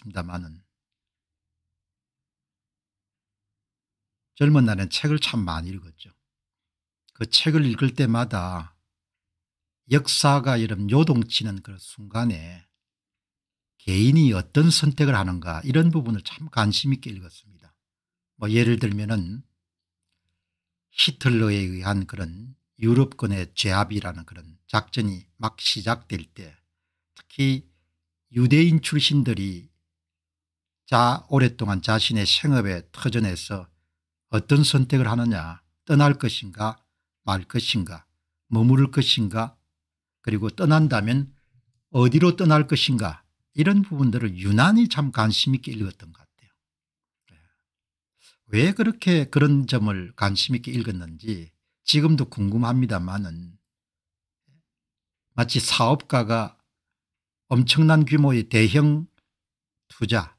있습니다만은 젊은 날엔 책을 참 많이 읽었죠. 그 책을 읽을 때마다 역사가 이런 요동치는 그런 순간에 개인이 어떤 선택을 하는가 이런 부분을 참 관심 있게 읽었습니다. 뭐 예를 들면은 히틀러에 의한 그런 유럽권의 제압이라는 그런 작전이 막 시작될 때 특히 유대인 출신들이 자 오랫동안 자신의 생업에 터전해서 어떤 선택을 하느냐 떠날 것인가 말 것인가 머무를 것인가 그리고 떠난다면 어디로 떠날 것인가 이런 부분들을 유난히 참 관심 있게 읽었던 것 같아요. 예. 왜 그렇게 그런 점을 관심 있게 읽었는지 지금도 궁금합니다만은 마치 사업가가 엄청난 규모의 대형 투자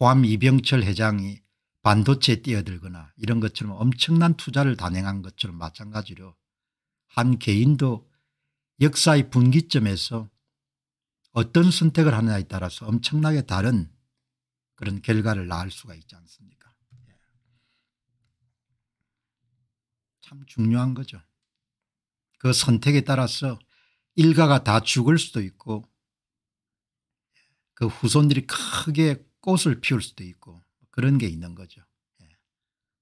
호암 이병철 회장이 반도체에 뛰어들거나 이런 것처럼 엄청난 투자를 단행한 것처럼 마찬가지로 한 개인도 역사의 분기점에서 어떤 선택을 하느냐에 따라서 엄청나게 다른 그런 결과를 낳을 수가 있지 않습니까 예. 참 중요한 거죠. 그 선택에 따라서 일가가 다 죽을 수도 있고 그 후손들이 크게 꽃을 피울 수도 있고 그런 게 있는 거죠. 예.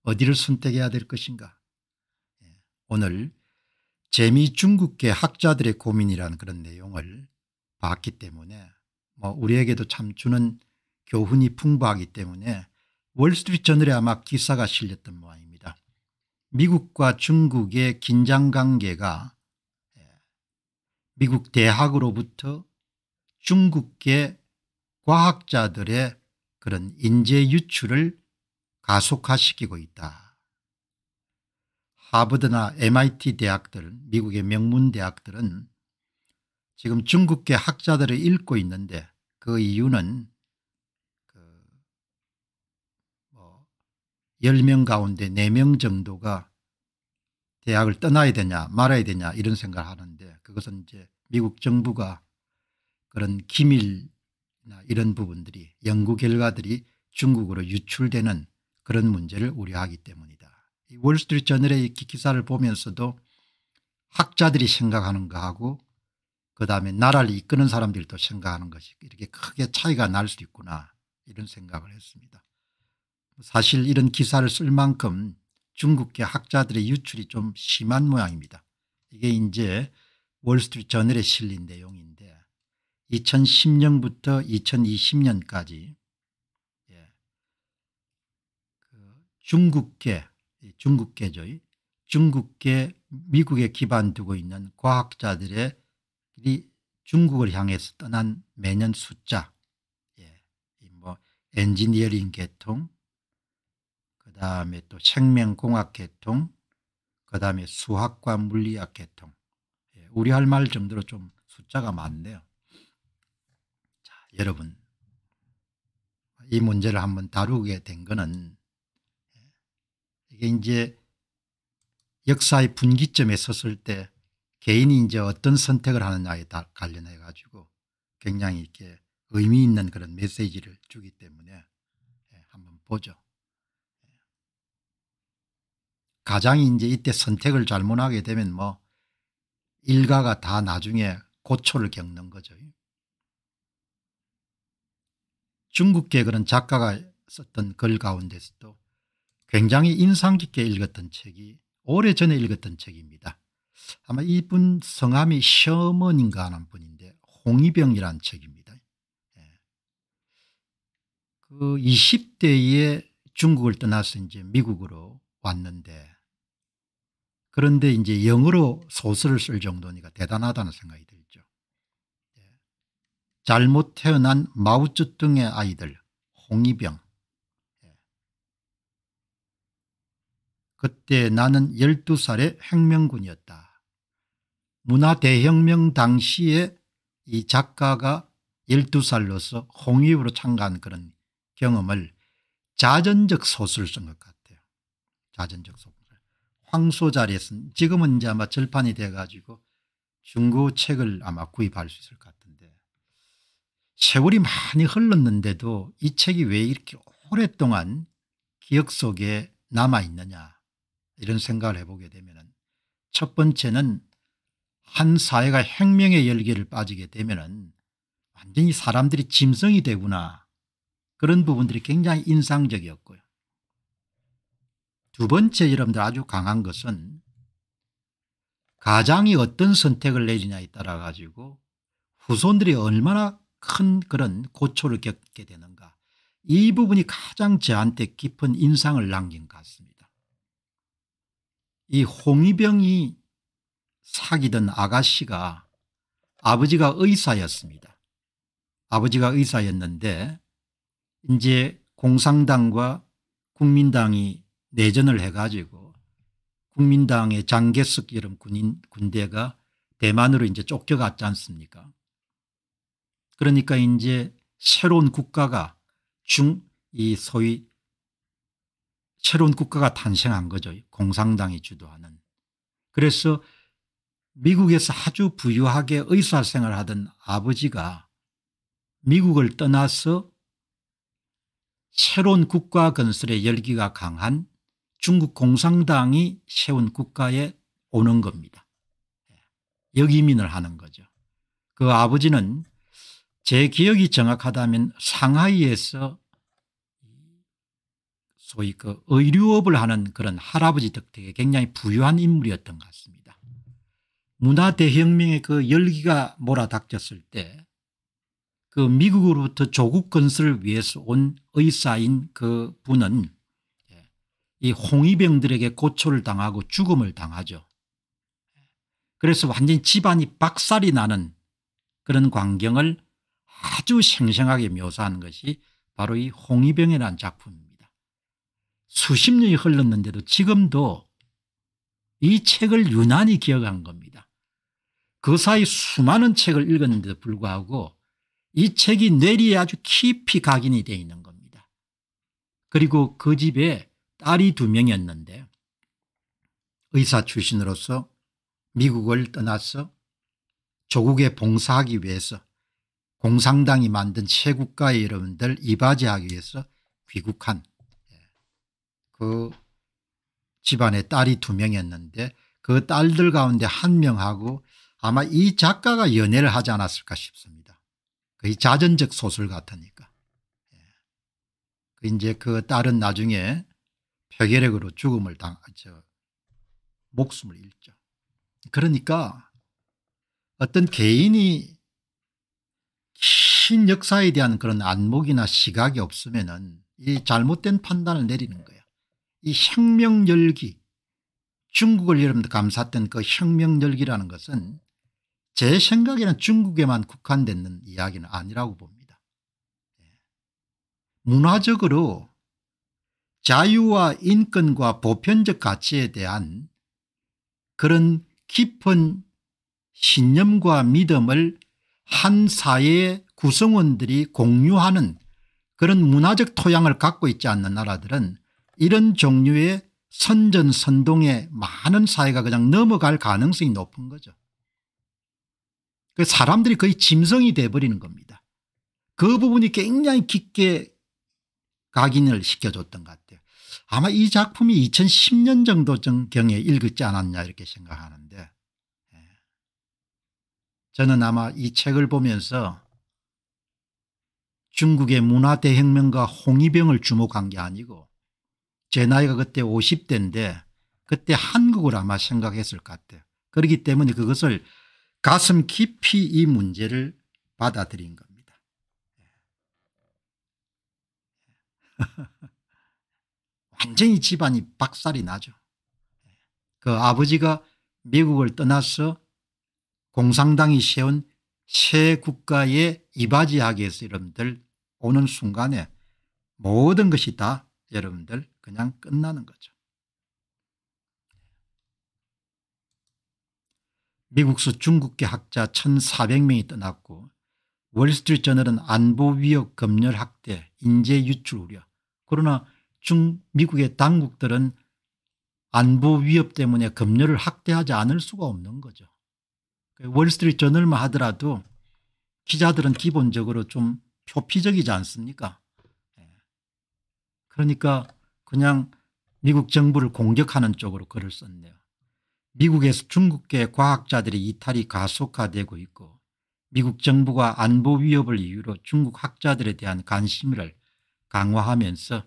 어디를 선택해야 될 것인가. 예. 오늘 재미 중국계 학자들의 고민이라는 그런 내용을 봤기 때문에 뭐 우리에게도 참 주는 교훈이 풍부하기 때문에 월스트리트저널에 아마 기사가 실렸던 모양입니다. 미국과 중국의 긴장관계가 예. 미국 대학으로부터 중국계 과학자들의 그런 인재 유출을 가속화시키고 있다. 하버드나 MIT 대학들 미국의 명문 대학들은 지금 중국계 학자들을 읽고 있는데 그 이유는 10명 그 뭐 가운데 4명 정도가 대학을 떠나야 되냐 말아야 되냐 이런 생각을 하는데 그것은 이제 미국 정부가 그런 기밀 이런 부분들이 연구 결과들이 중국으로 유출되는 그런 문제를 우려하기 때문이다. 월스트리트저널의 기사를 보면서도 학자들이 생각하는 거하고 그다음에 나라를 이끄는 사람들도 생각하는 것이 이렇게 크게 차이가 날 수 있구나 이런 생각을 했습니다. 사실 이런 기사를 쓸 만큼 중국계 학자들의 유출이 좀 심한 모양입니다. 이게 이제 월스트리트저널에 실린 내용인데 2010년부터 2020년까지 예. 그 중국계, 중국계죠. 중국계 미국에 기반 두고 있는 과학자들의 중국을 향해서 떠난 매년 숫자, 예, 뭐 엔지니어링 계통, 그 다음에 또 생명공학 계통, 그 다음에 수학과 물리학 계통, 예, 우리할 말 정도로 좀 숫자가 많네요. 여러분 이 문제를 한번 다루게 된 것은 이게 이제 역사의 분기점에 섰을 때 개인이 이제 어떤 선택을 하느냐에 관련해 가지고 굉장히 이렇게 의미 있는 그런 메시지를 주기 때문에 예, 한번 보죠. 가장이 이제 이때 선택을 잘못하게 되면 뭐 일가가 다 나중에 고초를 겪는 거죠. 중국계 그런 작가가 썼던 글 가운데서도 굉장히 인상 깊게 읽었던 책이 오래전에 읽었던 책입니다. 아마 이분 성함이 셔먼인가 하는 분인데 홍이병이라는 책입니다. 예. 그 20대에 중국을 떠나서 이제 미국으로 왔는데 그런데 이제 영어로 소설을 쓸 정도니까 대단하다는 생각이 듭니다. 잘못 태어난 마우쩌둥의 아이들 홍위병 예. 그때 나는 12살의 혁명군이었다. 문화대혁명 당시에 이 작가가 12살로서 홍위으로 참가한 그런 경험을 자전적 소설 쓴것 같아요. 자전적 소설. 황소자리에 쓴 지금은 이제 아마 절판이 돼가지고 중고책을 아마 구입할 수 있을 것 같은데 세월이 많이 흘렀는데도 이 책이 왜 이렇게 오랫동안 기억 속에 남아있느냐 이런 생각을 해보게 되면 첫 번째는 한 사회가 혁명의 열기를 빠지게 되면 완전히 사람들이 짐승이 되구나 그런 부분들이 굉장히 인상적이었고요. 두 번째 여러분들 아주 강한 것은 가장이 어떤 선택을 내리냐에 따라 가지고 후손들이 얼마나 큰 그런 고초를 겪게 되는가 이 부분이 가장 저한테 깊은 인상을 남긴 것 같습니다. 이 홍위병이 사귀던 아가씨가 아버지가 의사였습니다. 아버지가 의사였는데 이제 공산당과 국민당이 내전을 해가지고 국민당의 장개석 이런 군인 군대가 대만으로 이제 쫓겨갔지 않습니까? 그러니까 이제 새로운 국가가 중 이 소위 새로운 국가가 탄생한 거죠. 공산당이 주도하는. 그래서 미국에서 아주 부유하게 의사생활 하던 아버지가 미국을 떠나서 새로운 국가 건설의 열기가 강한 중국 공산당이 세운 국가에 오는 겁니다. 예. 역이민을 하는 거죠. 그 아버지는 제 기억이 정확하다면 상하이에서 소위 그 의류업을 하는 그런 할아버지 덕택에 굉장히 부유한 인물이었던 것 같습니다. 문화대혁명의 그 열기가 몰아닥쳤을 때 그 미국으로부터 조국 건설을 위해서 온 의사인 그 분은 이 홍위병들에게 고초를 당하고 죽음을 당하죠. 그래서 완전히 집안이 박살이 나는 그런 광경을 아주 생생하게 묘사한 것이 바로 이 홍위병이라는 작품입니다. 수십 년이 흘렀는데도 지금도 이 책을 유난히 기억한 겁니다. 그 사이 수많은 책을 읽었는데도 불구하고 이 책이 뇌리에 아주 깊이 각인이 되어 있는 겁니다. 그리고 그 집에 딸이 두 명이었는데 의사 출신으로서 미국을 떠나서 조국에 봉사하기 위해서 공상당이 만든 최국가의 여러분들 이바지하기 위해서 귀국한 예, 그 집안의 딸이 두 명이었는데 그 딸들 가운데 한 명하고 아마 이 작가가 연애를 하지 않았을까 싶습니다. 거의 그 자전적 소설 같으니까. 예. 그 이제 그 딸은 나중에 폐결핵으로 죽음을 당, 저, 목숨을 잃죠. 그러니까 어떤 개인이 신역사에 대한 그런 안목이나 시각이 없으면 은이 잘못된 판단을 내리는 거야. 이 혁명열기 중국을 여러분들 감쌌던 그 혁명열기라는 것은 제 생각에는 중국에만 국한되는 이야기는 아니라고 봅니다. 예. 문화적으로 자유와 인권과 보편적 가치에 대한 그런 깊은 신념과 믿음을 한 사회의 구성원들이 공유하는 그런 문화적 토양을 갖고 있지 않는 나라들은 이런 종류의 선전선동에 많은 사회가 그냥 넘어갈 가능성이 높은 거죠. 그 사람들이 거의 짐승이 돼버리는 겁니다. 그 부분이 굉장히 깊게 각인을 시켜줬던 것 같아요. 아마 이 작품이 2010년 정도 경에 읽었지 않았냐 이렇게 생각하는데 예. 저는 아마 이 책을 보면서 중국의 문화대혁명과 홍위병을 주목한 게 아니고 제 나이가 그때 50대인데 그때 한국을 아마 생각했을 것 같아요. 그렇기 때문에 그것을 가슴 깊이 이 문제를 받아들인 겁니다. 예. 완전히 집안이 박살이 나죠. 예. 그 아버지가 미국을 떠나서 공산당이 세운 새 국가에 이바지하기 해서 여러분들 오는 순간에 모든 것이 다 여러분들 그냥 끝나는 거죠. 미국서 중국계 학자 1,400명이 떠났고 월스트리트저널은 안보 위협 검열 학대 인재 유출 우려 그러나 중 미국의 당국들은 안보 위협 때문에 검열을 확대하지 않을 수가 없는 거죠. 그 월스트리트저널만 하더라도 기자들은 기본적으로 좀 표피적이지 않습니까? 예. 그러니까 그냥 미국 정부를 공격하는 쪽으로 글을 썼네요. 미국에서 중국계 과학자들의 이탈이 가속화되고 있고 미국 정부가 안보 위협을 이유로 중국 학자들에 대한 관심을 강화하면서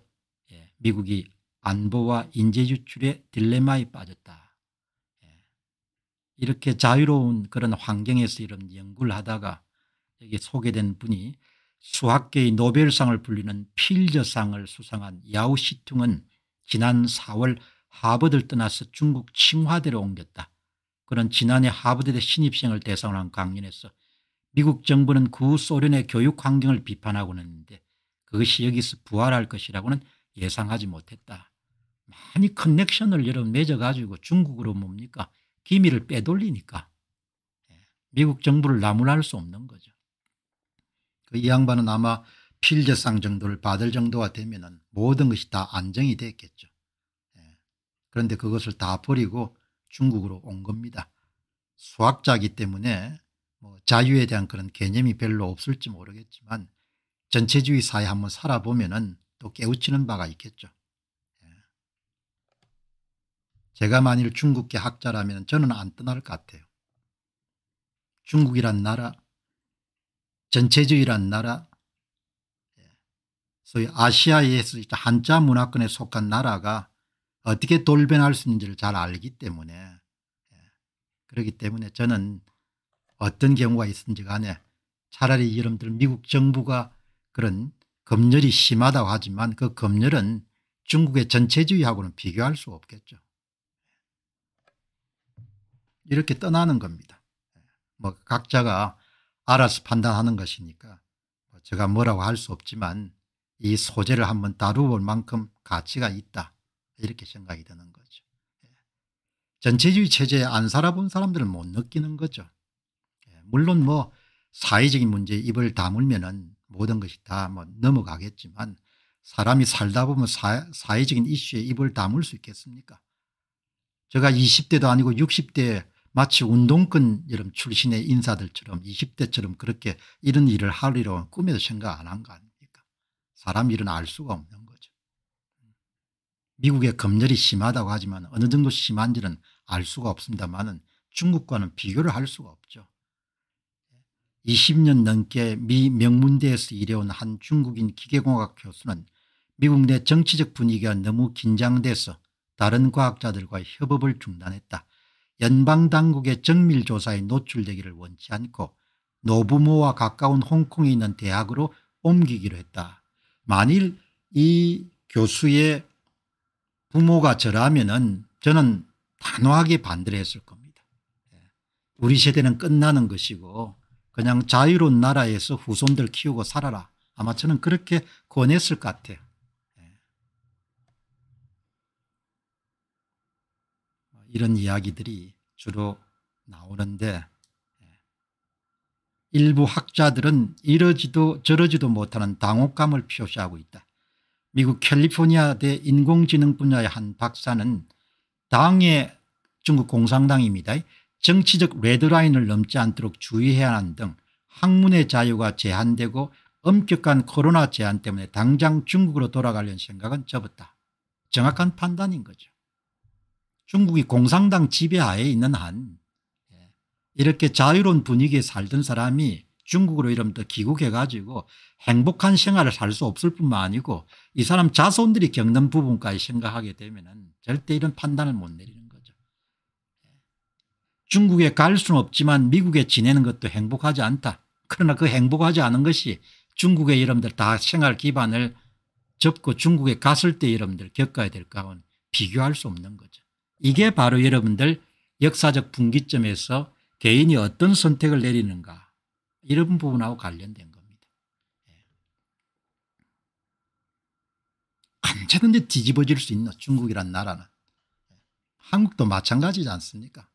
예, 미국이 안보와 인재 유출의 딜레마에 빠졌다. 예. 이렇게 자유로운 그런 환경에서 이런 연구를 하다가 여기 소개된 분이 수학계의 노벨상을 불리는 필저상을 수상한 야오시퉁은 지난 4월 하버드를 떠나서 중국 칭화대로 옮겼다. 그는 지난해 하버드대 신입생을 대상으로 한 강연에서 미국 정부는 구소련의 그 교육 환경을 비판하고는 는데 그것이 여기서 부활할 것이라고는 예상하지 못했다. 많이 커넥션을 여러분 맺어가지고 중국으로 뭡니까? 기밀을 빼돌리니까. 예, 미국 정부를 나무랄 수 없는 거죠. 이 양반은 아마 필재상 정도를 받을 정도가 되면 모든 것이 다 안정이 됐겠죠. 예. 그런데 그것을 다 버리고 중국으로 온 겁니다. 수학자기 이 때문에 뭐 자유에 대한 그런 개념이 별로 없을지 모르겠지만 전체주의 사회 한번 살아보면 은또 깨우치는 바가 있겠죠. 예. 제가 만일 중국계 학자라면 저는 안 떠날 것 같아요. 중국이란 나라 전체주의란 나라 예, 소위 아시아에서 한자 문화권에 속한 나라가 어떻게 돌변할 수 있는지를 잘 알기 때문에 예, 그렇기 때문에 저는 어떤 경우가 있었는지 간에 차라리 여러분들 미국 정부가 그런 검열이 심하다고 하지만 그 검열은 중국의 전체주의하고는 비교할 수 없겠죠. 이렇게 떠나는 겁니다. 예, 뭐 각자가 알아서 판단하는 것이니까 뭐 제가 뭐라고 할 수 없지만 이 소재를 한번 다루볼 만큼 가치가 있다 이렇게 생각이 드는 거죠. 예. 전체주의 체제에 안 살아본 사람들은 못 느끼는 거죠. 예. 물론 뭐 사회적인 문제에 입을 다물면 은 모든 것이 다 뭐 넘어가겠지만 사람이 살다 보면 사, 회적인 이슈에 입을 다물 수 있겠습니까? 제가 20대도 아니고 60대에 마치 운동권이름 출신의 인사들처럼 20대처럼 그렇게 이런 일을 하리로 꿈에도 생각 안 한 거 아닙니까 사람 일은 알 수가 없는 거죠. 미국의 검열이 심하다고 하지만 어느 정도 심한지는 알 수가 없습니다만 중국과는 비교를 할 수가 없죠. 20년 넘게 미 명문대에서 일해온 한 중국인 기계공학 교수는 미국 내 정치적 분위기가 너무 긴장돼서 다른 과학자들과 협업을 중단했다. 연방당국의 정밀조사에 노출되기를 원치 않고 노부모와 가까운 홍콩에 있는 대학으로 옮기기로 했다. 만일 이 교수의 부모가 저라면 은 저는 단호하게 반대를 했을 겁니다. 예. 우리 세대는 끝나는 것이고 그냥 자유로운 나라에서 후손들 키우고 살아라. 아마 저는 그렇게 권했을 것 같아요. 이런 이야기들이 주로 나오는데 예. 일부 학자들은 이러지도 저러지도 못하는 당혹감을 표시하고 있다. 미국 캘리포니아대 인공지능 분야의 한 박사는 당의 중국 공산당입니다. 정치적 레드라인을 넘지 않도록 주의해야 하는 등 학문의 자유가 제한되고 엄격한 코로나 제한 때문에 당장 중국으로 돌아가려는 생각은 접었다. 정확한 판단인 거죠. 중국이 공산당 지배하에 있는 한 예, 이렇게 자유로운 분위기에 살던 사람이 중국으로 이러더 귀국해가지고 행복한 생활을 살 수 없을 뿐만 아니고 이 사람 자손들이 겪는 부분까지 생각하게 되면 절대 이런 판단을 못 내리는 거죠. 예. 중국에 갈 수는 없지만 미국에 지내는 것도 행복하지 않다. 그러나 그 행복하지 않은 것이 중국의 여러분들 다 생활 기반을 접고 중국에 갔을 때 여러분들 겪어야 될거하는 비교할 수 없는 거죠. 이게 바로 여러분들 역사적 분기점에서 개인이 어떤 선택을 내리는가 이런 부분하고 관련된 겁니다. 언제든지 예. 뒤집어질 수 있는 중국이란 나라는 예. 한국도 마찬가지지 않습니까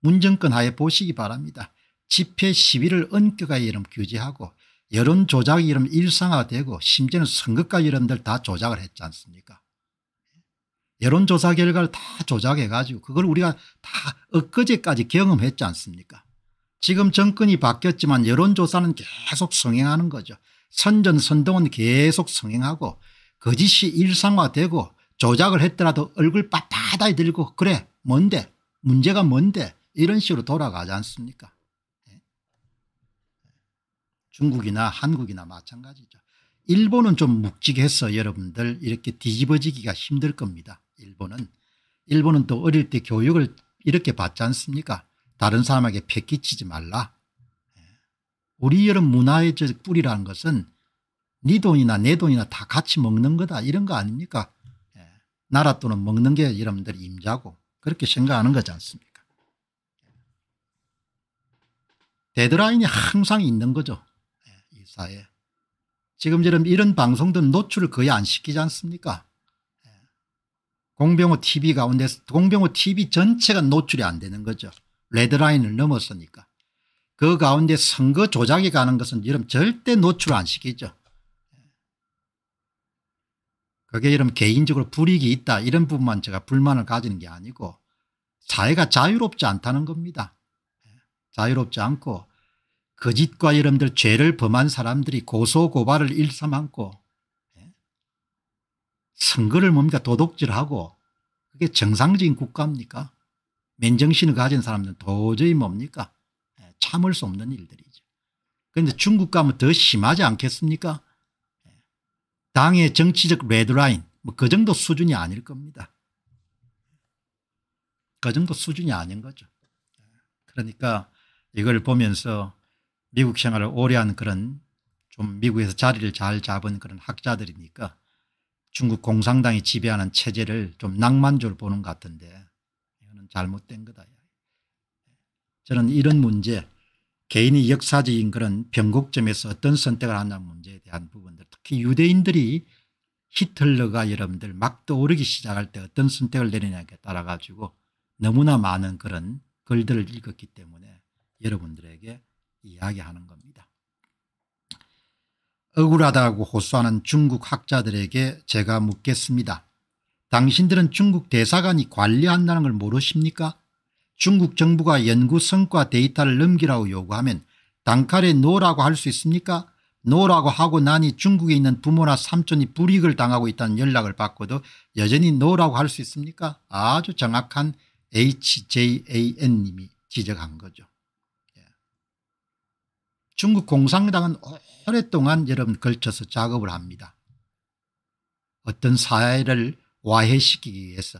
문정권 하에 보시기 바랍니다. 집회 시위를 은폐가 이름 규제하고 여론 조작이 이름 일상화되고 심지어는 선거까지 이름들 다 조작을 했지 않습니까 여론조사 결과를 다 조작해가지고 그걸 우리가 다 엊그제까지 경험했지 않습니까 지금 정권이 바뀌었지만 여론조사는 계속 성행하는 거죠. 선전선동은 계속 성행하고 거짓이 일상화되고 조작을 했더라도 얼굴 빠다이 들고 그래 뭔데 문제가 뭔데 이런 식으로 돌아가지 않습니까 예. 중국이나 한국이나 마찬가지죠. 일본은 좀 묵직해서 여러분들 이렇게 뒤집어지기가 힘들 겁니다. 일본은. 일본은 또 어릴 때 교육을 이렇게 받지 않습니까 다른 사람에게 패끼치지 말라. 예. 우리 여름 문화의 뿌리라는 것은 네 돈이나 내 돈이나 다 같이 먹는 거다 이런 거 아닙니까 예. 나라 또는 먹는 게 여러분들 임자고 그렇게 생각하는 거지 않습니까 예. 데드라인이 항상 있는 거죠 이사회 지금 처럼 이런 방송도 노출을 거의 안 시키지 않습니까 공병호 TV 가운데 공병호 TV 전체가 노출이 안 되는 거죠. 레드라인을 넘었으니까. 그 가운데 선거 조작이 가는 것은 이름 절대 노출 안 시키죠. 그게 이름 개인적으로 불이익이 있다 이런 부분만 제가 불만을 가지는 게 아니고 사회가 자유롭지 않다는 겁니다. 자유롭지 않고 거짓과 그 이름들 죄를 범한 사람들이 고소고발을 일삼않고 선거를 뭡니까 도덕질하고 그게 정상적인 국가입니까 맨정신을 가진 사람들은 도저히 뭡니까 예, 참을 수 없는 일들이죠. 그런데 중국 가면 더 심하지 않겠습니까 예, 당의 정치적 레드라인 뭐 그 정도 수준이 아닐 겁니다. 그 정도 수준이 아닌 거죠. 예, 그러니까 이걸 보면서 미국 생활을 오래 한 그런 좀 미국에서 자리를 잘 잡은 그런 학자들이니까 중국 공산당이 지배하는 체제를 좀 낭만적으로 보는 것 같은데 이거는 잘못된 거다. 저는 이런 문제 개인이 역사적인 그런 변곡점에서 어떤 선택을 하냐 문제에 대한 부분들 특히 유대인들이 히틀러가 여러분들 막 떠오르기 시작할 때 어떤 선택을 내리냐에 따라 가지고 너무나 많은 그런 글들을 읽었기 때문에 여러분들에게 이야기하는 겁니다. 억울하다고 호소하는 중국 학자들에게 제가 묻겠습니다. 당신들은 중국 대사관이 관리한다는 걸 모르십니까? 중국 정부가 연구 성과 데이터를 넘기라고 요구하면 단칼에 노라고 할 수 있습니까? 노라고 하고 나니 중국에 있는 부모나 삼촌이 불이익을 당하고 있다는 연락을 받고도 여전히 노라고 할 수 있습니까? 아주 정확한 HJAN님이 지적한 거죠. 중국 공산당은 오랫동안 여러분 걸쳐서 작업을 합니다. 어떤 사회를 와해시키기 위해서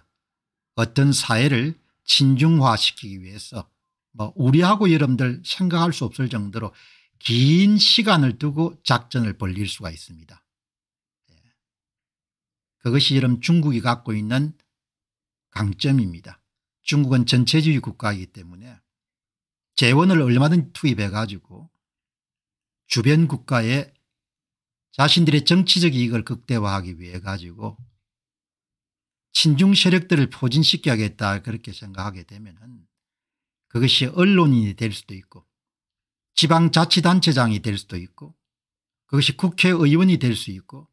어떤 사회를 진중화시키기 위해서 뭐 우리하고 여러분들 생각할 수 없을 정도로 긴 시간을 두고 작전을 벌릴 수가 있습니다. 예. 그것이 여러분 중국이 갖고 있는 강점입니다. 중국은 전체주의 국가이기 때문에 재원을 얼마든지 투입해가지고 주변 국가에 자신들의 정치적 이익을 극대화하기 위해 가지고 친중 세력들을 포진시켜야겠다 그렇게 생각하게 되면 그것이 언론인이 될 수도 있고 지방자치단체장이 될 수도 있고 그것이 국회의원이 될 수 있고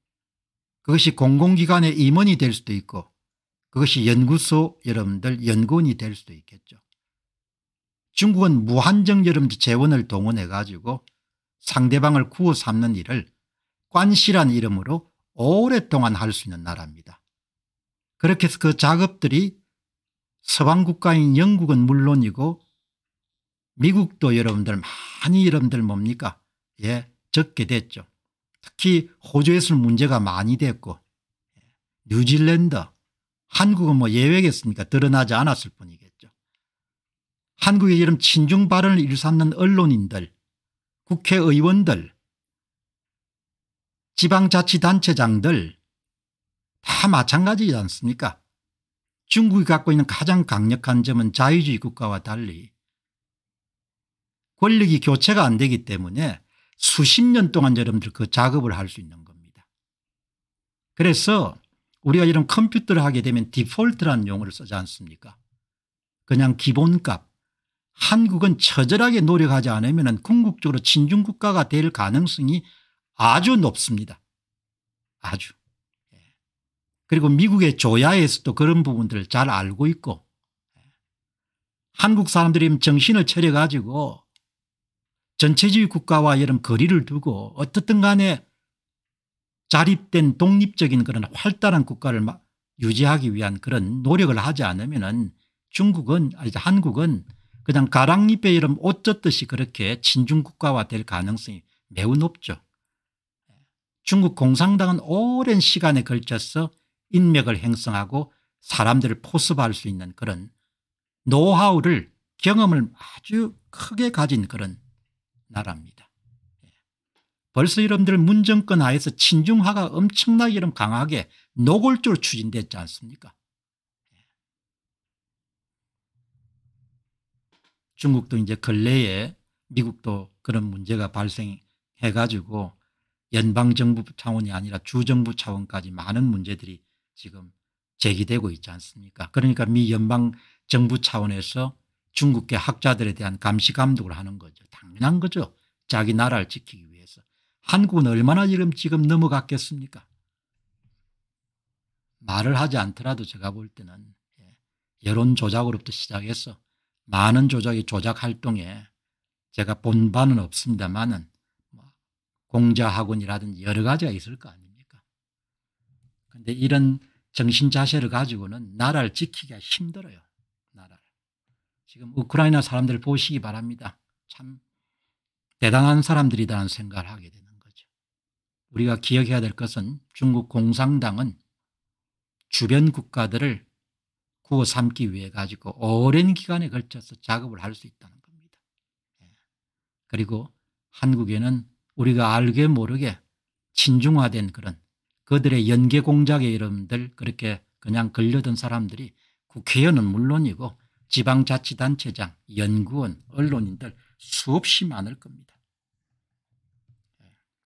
그것이 공공기관의 임원이 될 수도 있고 그것이 연구소 여러분들 연구원이 될 수도 있겠죠. 중국은 무한정 여러분들 재원을 동원해 가지고 상대방을 구워 삼는 일을 관시란 이름으로 오랫동안 할 수 있는 나라입니다. 그렇게 해서 그 작업들이 서방 국가인 영국은 물론이고 미국도 여러분들 많이 여러분들 뭡니까 예 적게 됐죠. 특히 호주에서 문제가 많이 됐고 예, 뉴질랜드 한국은 뭐 예외겠습니까 드러나지 않았을 뿐이겠죠. 한국의 이런 친중 발언을 일삼는 언론인들 국회의원들, 지방자치단체장들 다 마찬가지지 않습니까 중국이 갖고 있는 가장 강력한 점은 자유주의 국가와 달리 권력이 교체가 안 되기 때문에 수십 년 동안 여러분들 그 작업을 할 수 있는 겁니다. 그래서 우리가 이런 컴퓨터를 하게 되면 디폴트라는 용어를 쓰지 않습니까 그냥 기본값 한국은 처절하게 노력하지 않으면 궁극적으로 친중국가가 될 가능성이 아주 높습니다. 아주. 예. 그리고 미국의 조야에서도 그런 부분들을 잘 알고 있고 예. 한국 사람들이 정신을 차려 가지고 전체주의 국가와 여름 거리를 두고 어떻든 간에 자립된 독립적인 그런 활달한 국가를 유지하기 위한 그런 노력을 하지 않으면 중국은 아니 한국은 그냥 가랑잎의 이름 어 젖듯이 그렇게 친중국가화 될 가능성이 매우 높죠. 중국 공산당은 오랜 시간에 걸쳐서 인맥을 형성하고 사람들을 포섭할 수 있는 그런 노하우를 경험을 아주 크게 가진 그런 나라입니다. 예. 벌써 여러분들 문정권 하에서 친중화가 엄청나게 이름 강하게 노골적으로 추진됐지 않습니까 중국도 이제 근래에 미국도 그런 문제가 발생해 가지고 연방정부 차원이 아니라 주정부 차원까지 많은 문제들이 지금 제기되고 있지 않습니까 그러니까 미 연방정부 차원에서 중국계 학자들에 대한 감시 감독을 하는 거죠. 당연한 거죠. 자기 나라를 지키기 위해서. 한국은 얼마나 지금, 지금 넘어갔겠습니까 말을 하지 않더라도 제가 볼 때는 예, 여론 조작으로부터 시작해서 많은 조작이 조작 활동에 제가 본 바는 없습니다만은 뭐 공자학원이라든지 여러 가지가 있을 거 아닙니까? 그런데 이런 정신 자세를 가지고는 나라를 지키기가 힘들어요. 나라를. 지금 우크라이나 사람들 보시기 바랍니다. 참 대단한 사람들이라는 생각을 하게 되는 거죠. 우리가 기억해야 될 것은 중국 공산당은 주변 국가들을 구워 삼기 위해 가지고 오랜 기간에 걸쳐서 작업을 할 수 있다는 겁니다. 예. 그리고 한국에는 우리가 알게 모르게 친중화된 그런 그들의 연계 공작의 이름들 그렇게 그냥 걸려든 사람들이 국회의원은 물론이고 지방자치단체장, 연구원, 언론인들 수없이 많을 겁니다.